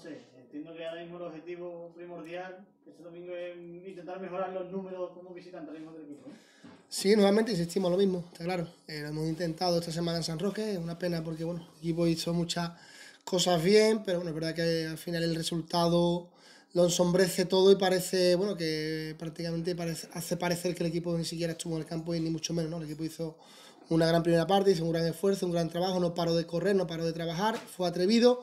sé, entiendo que ahora mismo el objetivo primordial este domingo es intentar mejorar los números como visitante mismo del equipo. Sí, nuevamente insistimos lo mismo, está claro. Eh, hemos intentado esta semana en San Roque, es una pena porque bueno, el equipo hizo muchas cosas bien, pero bueno, es verdad que al final el resultado lo ensombrece todo y parece, bueno, que prácticamente parece, hace parecer que el equipo ni siquiera estuvo en el campo y ni mucho menos, ¿no? El equipo hizo una gran primera parte, hizo un gran esfuerzo, un gran trabajo, no paró de correr, no paró de trabajar, fue atrevido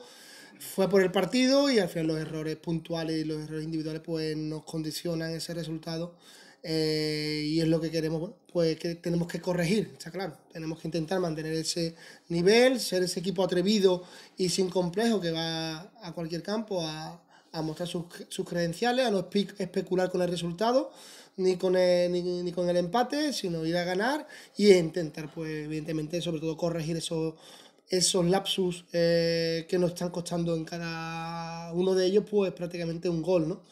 fue por el partido y al final los errores puntuales y los errores individuales pues nos condicionan ese resultado eh, y es lo que queremos, pues tenemos que corregir, está claro. Tenemos que intentar mantener ese nivel, ser ese equipo atrevido y sin complejo que va a cualquier campo a, mostrar sus, credenciales, a no especular con el resultado, ni con el, ni, con el empate, sino ir a ganar y intentar, pues evidentemente, sobre todo corregir eso esos lapsus eh, que nos están costando en cada uno de ellos, pues prácticamente un gol, ¿no?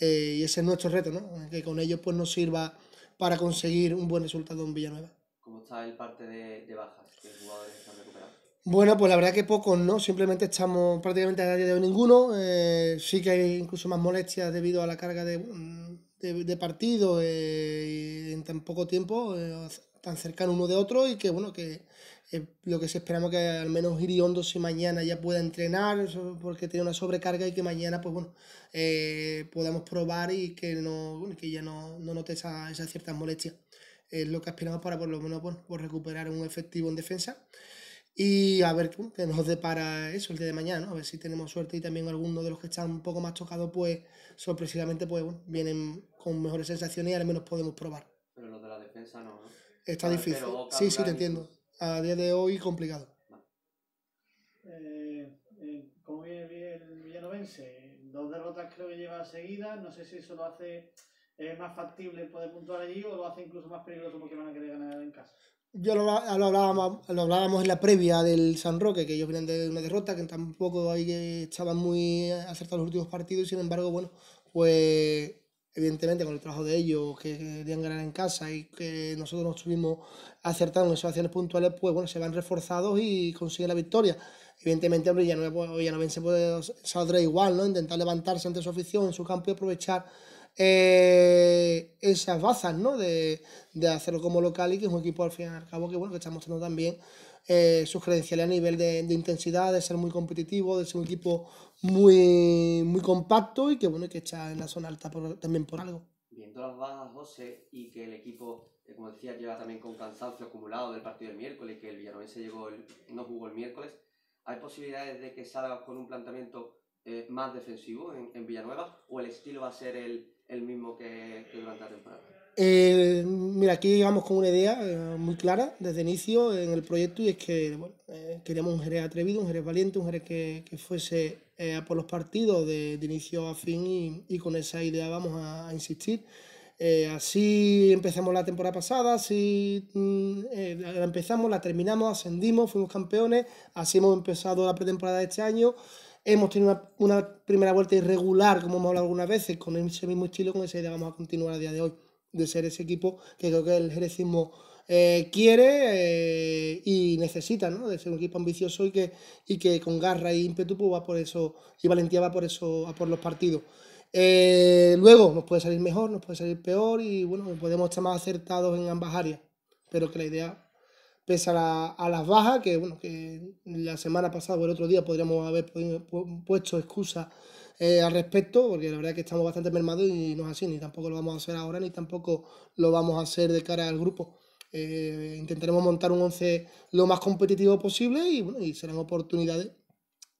Eh, y ese es nuestro reto, ¿no? Que con ellos pues nos sirva para conseguir un buen resultado en Villanueva. ¿Cómo está el parte de, de bajas? ¿Qué jugadores están recuperando? Bueno, pues la verdad que pocos, ¿no? Simplemente estamos prácticamente a nadie de ninguno. Eh, sí que hay incluso más molestias debido a la carga de, mm, partido eh, en tan poco tiempo tan cercano uno de otro y que bueno, que eh, lo que sí esperamos que al menos Iriondo si mañana ya pueda entrenar porque tiene una sobrecarga y que mañana pues bueno eh, podamos probar y que no que ya no, no note esas esa ciertas molestias es lo que aspiramos para por lo menos bueno, por pues, recuperar un efectivo en defensa y a ver qué nos depara eso el día de mañana a ver si tenemos suerte y también algunos de los que están un poco más tocados pues sorpresivamente pues bueno, vienen con mejores sensaciones y al menos podemos probar pero los de la defensa no Está ah, difícil. Sí, sí, te entiendo. A día de hoy complicado. Eh, eh, ¿Cómo viene el villanovense? Dos derrotas creo que lleva seguidas. No sé si eso lo hace más factible poder puntuar allí o lo hace incluso más peligroso porque van a querer ganar en casa. Yo lo, hablábamos, lo hablábamos en la previa del San Roque, que ellos vienen de una derrota, que tampoco ahí estaban muy acertados los últimos partidos y sin embargo, bueno, pues evidentemente con el trabajo de ellos, que querían ganar en casa y que nosotros nos estuvimos acertando en situaciones puntuales, pues bueno, se van reforzados y consiguen la victoria. Evidentemente, hoy ya no, se puede saldrá igual, ¿no? Intentar levantarse ante su afición en su campo y aprovechar eh, esas bazas, ¿no? De, de, hacerlo como local y que es un equipo al fin y al cabo que, bueno, que está mostrando también eh, sus credenciales a nivel de, de, intensidad, de ser muy competitivo, de ser un equipo muy, muy compacto y que, bueno, que está en la zona alta también por algo. Viendo las bajas, José, y que el equipo eh, como decía, lleva también con cansancio acumulado del partido del miércoles, que el Villanovense llegó no jugó el miércoles. ¿Hay posibilidades de que salgas con un planteamiento más defensivo en, en, Villanueva o el estilo va a ser el, el mismo que, durante la temporada? Eh, mira, aquí llegamos con una idea eh, muy clara desde inicio en el proyecto y es que eh, queríamos un Jerez atrevido, un Jerez valiente, un Jerez que, que fuese a por los partidos de, de inicio a fin y, con esa idea vamos a, insistir. así empezamos la temporada pasada, así mm, la empezamos, la terminamos, ascendimos, fuimos campeones, así hemos empezado la pretemporada de este año Hemos tenido una, primera vuelta irregular, como hemos hablado algunas veces, con ese mismo estilo, con esa idea vamos a continuar a día de hoy, de ser ese equipo que creo que el Jerezismo eh, quiere eh, y necesita, ¿no? De ser un equipo ambicioso y que, y que con garra y ímpetu pues va por eso, y valentía va por eso, por los partidos. Eh, luego nos puede salir mejor, nos puede salir peor y bueno, podemos estar más acertados en ambas áreas, pero que la idea pese a, las bajas, que bueno, que la semana pasada o el otro día podríamos haber puesto excusa eh, al respecto, porque la verdad es que estamos bastante mermados y no es así, ni tampoco lo vamos a hacer ahora, ni tampoco lo vamos a hacer de cara al grupo. Eh, intentaremos montar un 11 lo más competitivo posible y, bueno, y serán oportunidades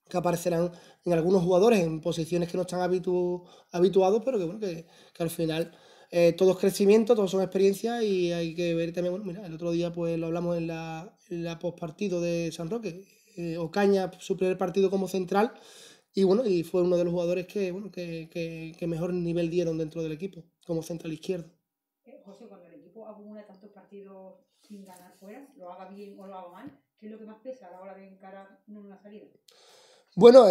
que aparecerán en algunos jugadores en posiciones que no están habituados, pero que, bueno, que al final eh, todo es crecimiento, todo son experiencias y hay que ver también, bueno, mira, el otro día pues lo hablamos en la, la postpartido de San Roque, eh, Ocaña, su primer partido como central, y bueno, y fue uno de los jugadores que, bueno, que, que, que mejor nivel dieron dentro del equipo, como central izquierdo. Eh, José, cuando el equipo acumula tantos partidos sin ganar fuera, lo haga bien o lo haga mal, ¿qué es lo que más pesa a la hora de encarar una salida? Bueno,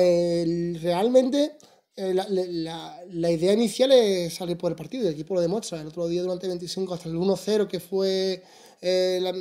realmente eh, la, idea inicial es salir por el partido y el equipo lo demuestra. El otro día durante 25 hasta el 1-0 que fue eh,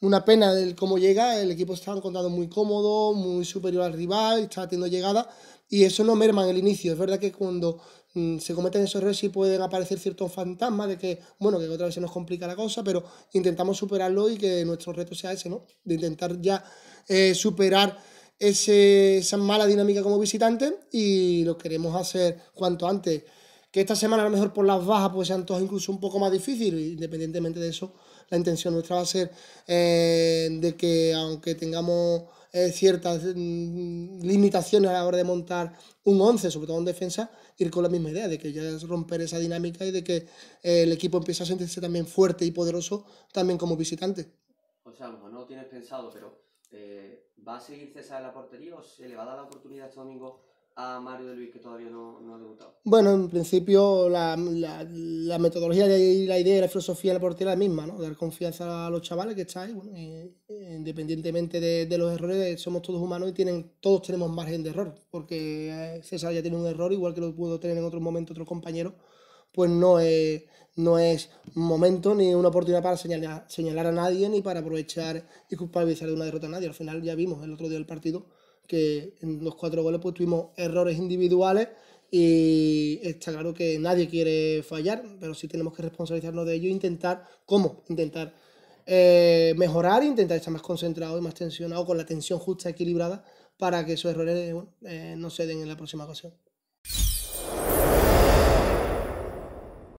mm, una pena del cómo llega, el equipo estaba encontrado muy cómodo, muy superior al rival, estaba teniendo llegada y eso no merma en el inicio. Es verdad que cuando mm, se cometen esos errores sí pueden aparecer ciertos fantasmas de que, bueno, que otra vez se nos complica la cosa, pero intentamos superarlo y que nuestro reto sea ese, ¿no? De intentar ya eh, superar ese, esa mala dinámica como visitante y lo queremos hacer cuanto antes. Que esta semana a lo mejor por las bajas pues sean todos incluso un poco más difícil independientemente de eso, la intención nuestra va a ser eh, de que aunque tengamos eh, ciertas mm, limitaciones a la hora de montar un 11, sobre todo en defensa, ir con la misma idea, de que ya es romper esa dinámica y de que eh, el equipo empiece a sentirse también fuerte y poderoso también como visitante. O sea, no tienes pensado, pero eh, ¿Va a seguir César en la portería o se le va a dar la oportunidad este domingo a Mario de Luis que todavía no, ha debutado? Bueno, en principio la, metodología y la idea y la filosofía de la portería es la misma, ¿no? Dar confianza a los chavales que están ahí, independientemente de, los errores, somos todos humanos y tienen, todos tenemos margen de error, porque eh, César ya tiene un error igual que lo pudo tener en otro momento otro compañero pues no es, no es momento ni una oportunidad para señalar, a nadie ni para aprovechar y culpabilizar de una derrota a nadie. Al final ya vimos el otro día del partido que en los cuatro goles pues, tuvimos errores individuales y está claro que nadie quiere fallar, pero sí tenemos que responsabilizarnos de ello e intentar, ¿cómo? Intentar eh, mejorar, intentar estar más concentrado y más tensionado con la tensión justa, equilibrada, para que esos errores eh, no se den en la próxima ocasión.